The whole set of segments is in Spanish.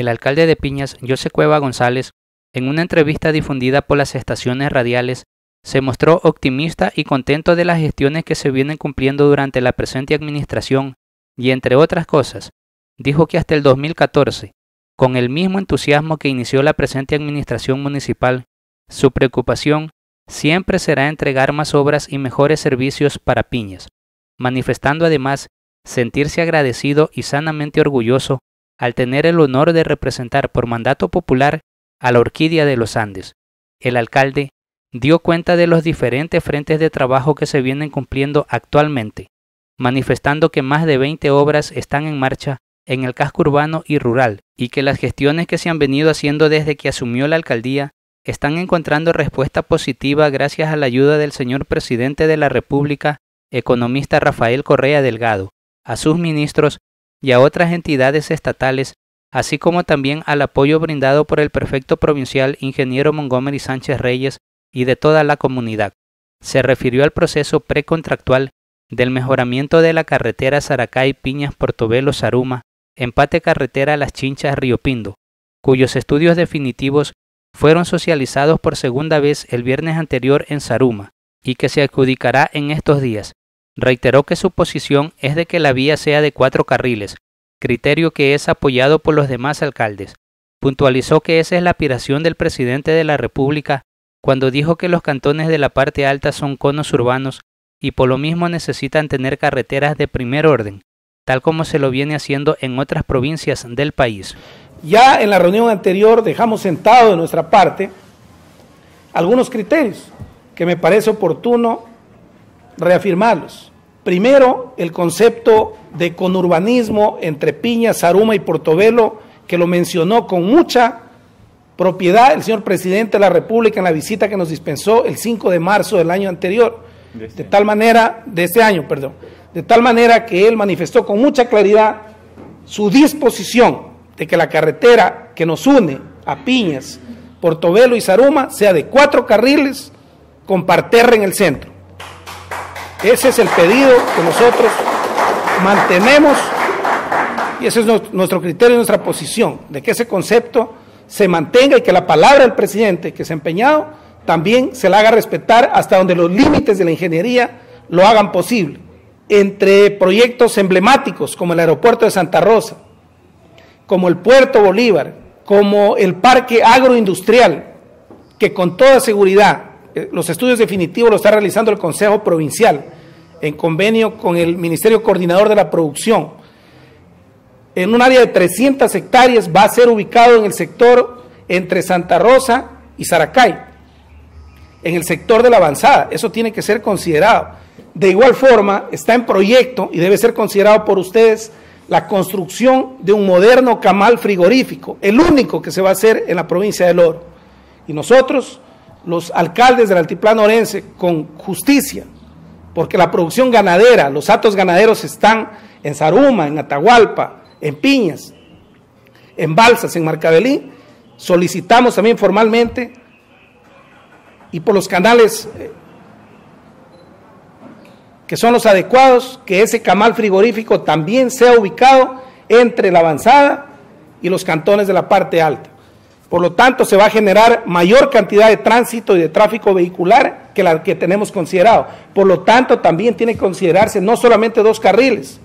el alcalde de Piñas, José Cueva González, en una entrevista difundida por las estaciones radiales, se mostró optimista y contento de las gestiones que se vienen cumpliendo durante la presente administración y, entre otras cosas, dijo que hasta el 2014, con el mismo entusiasmo que inició la presente administración municipal, su preocupación siempre será entregar más obras y mejores servicios para Piñas, manifestando además sentirse agradecido y sanamente orgulloso al tener el honor de representar por mandato popular a la Orquídea de los Andes. El alcalde dio cuenta de los diferentes frentes de trabajo que se vienen cumpliendo actualmente, manifestando que más de 20 obras están en marcha en el casco urbano y rural y que las gestiones que se han venido haciendo desde que asumió la alcaldía están encontrando respuesta positiva gracias a la ayuda del señor presidente de la República, economista Rafael Correa Delgado, a sus ministros y a otras entidades estatales, así como también al apoyo brindado por el prefecto provincial ingeniero Montgomery Sánchez Reyes y de toda la comunidad. Se refirió al proceso precontractual del mejoramiento de la carretera Saracay Piñas Portobelo Saruma, empate carretera Las Chinchas Río Pindo, cuyos estudios definitivos fueron socializados por segunda vez el viernes anterior en Saruma y que se adjudicará en estos días reiteró que su posición es de que la vía sea de cuatro carriles, criterio que es apoyado por los demás alcaldes. Puntualizó que esa es la aspiración del presidente de la República cuando dijo que los cantones de la parte alta son conos urbanos y por lo mismo necesitan tener carreteras de primer orden, tal como se lo viene haciendo en otras provincias del país. Ya en la reunión anterior dejamos sentado de nuestra parte algunos criterios que me parece oportuno reafirmarlos. Primero, el concepto de conurbanismo entre Piñas, Zaruma y Portobelo, que lo mencionó con mucha propiedad el señor presidente de la República en la visita que nos dispensó el 5 de marzo del año anterior, este de, tal manera, de este año, perdón, de tal manera que él manifestó con mucha claridad su disposición de que la carretera que nos une a Piñas, Portobelo y Zaruma sea de cuatro carriles con parterre en el centro. Ese es el pedido que nosotros mantenemos y ese es nuestro criterio y nuestra posición, de que ese concepto se mantenga y que la palabra del presidente que se ha empeñado también se la haga respetar hasta donde los límites de la ingeniería lo hagan posible. Entre proyectos emblemáticos como el aeropuerto de Santa Rosa, como el puerto Bolívar, como el parque agroindustrial, que con toda seguridad eh, los estudios definitivos los está realizando el Consejo Provincial en convenio con el Ministerio Coordinador de la Producción. En un área de 300 hectáreas va a ser ubicado en el sector entre Santa Rosa y Saracay, en el sector de la avanzada. Eso tiene que ser considerado. De igual forma, está en proyecto y debe ser considerado por ustedes la construcción de un moderno camal frigorífico, el único que se va a hacer en la provincia del Oro. Y nosotros los alcaldes del altiplano orense con justicia, porque la producción ganadera, los atos ganaderos están en Zaruma, en Atahualpa, en Piñas, en Balsas, en Marcabelí. Solicitamos también formalmente y por los canales eh, que son los adecuados, que ese camal frigorífico también sea ubicado entre la avanzada y los cantones de la parte alta. Por lo tanto, se va a generar mayor cantidad de tránsito y de tráfico vehicular que la que tenemos considerado. Por lo tanto, también tiene que considerarse no solamente dos carriles,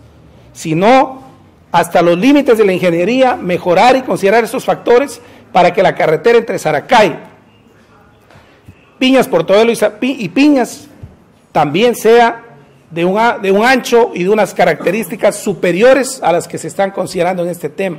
sino hasta los límites de la ingeniería, mejorar y considerar esos factores para que la carretera entre Saracay, Piñas, Portobelo y Piñas también sea de un ancho y de unas características superiores a las que se están considerando en este tema.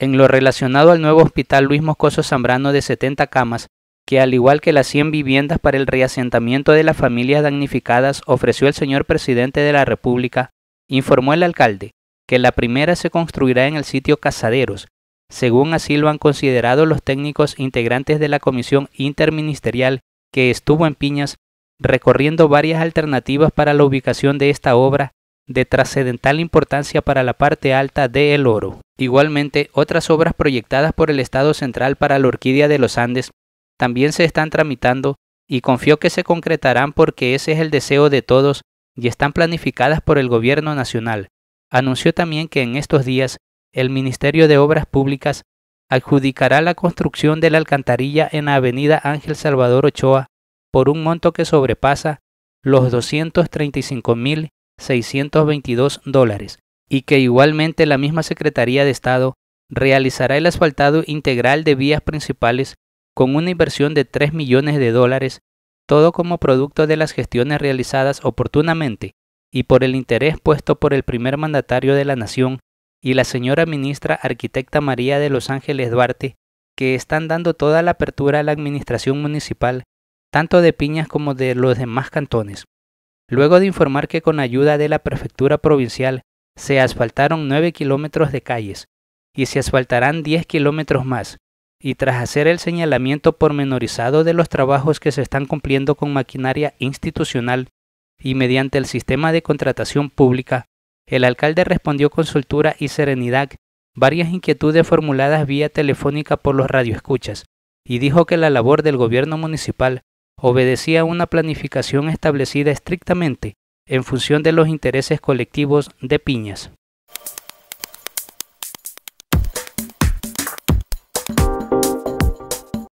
En lo relacionado al nuevo hospital Luis Moscoso Zambrano de 70 camas, que al igual que las 100 viviendas para el reasentamiento de las familias damnificadas ofreció el señor presidente de la República, informó el alcalde que la primera se construirá en el sitio Cazaderos, según así lo han considerado los técnicos integrantes de la comisión interministerial que estuvo en Piñas recorriendo varias alternativas para la ubicación de esta obra de trascendental importancia para la parte alta de El Oro. Igualmente, otras obras proyectadas por el Estado Central para la Orquídea de los Andes también se están tramitando y confío que se concretarán porque ese es el deseo de todos y están planificadas por el Gobierno Nacional. Anunció también que en estos días el Ministerio de Obras Públicas adjudicará la construcción de la alcantarilla en la Avenida Ángel Salvador Ochoa por un monto que sobrepasa los 235 mil 622 dólares y que igualmente la misma Secretaría de Estado realizará el asfaltado integral de vías principales con una inversión de 3 millones de dólares, todo como producto de las gestiones realizadas oportunamente y por el interés puesto por el primer mandatario de la nación y la señora ministra arquitecta María de Los Ángeles Duarte, que están dando toda la apertura a la administración municipal, tanto de Piñas como de los demás cantones luego de informar que con ayuda de la prefectura provincial se asfaltaron 9 kilómetros de calles y se asfaltarán 10 kilómetros más, y tras hacer el señalamiento pormenorizado de los trabajos que se están cumpliendo con maquinaria institucional y mediante el sistema de contratación pública, el alcalde respondió con soltura y serenidad varias inquietudes formuladas vía telefónica por los radioescuchas y dijo que la labor del gobierno municipal obedecía a una planificación establecida estrictamente en función de los intereses colectivos de Piñas.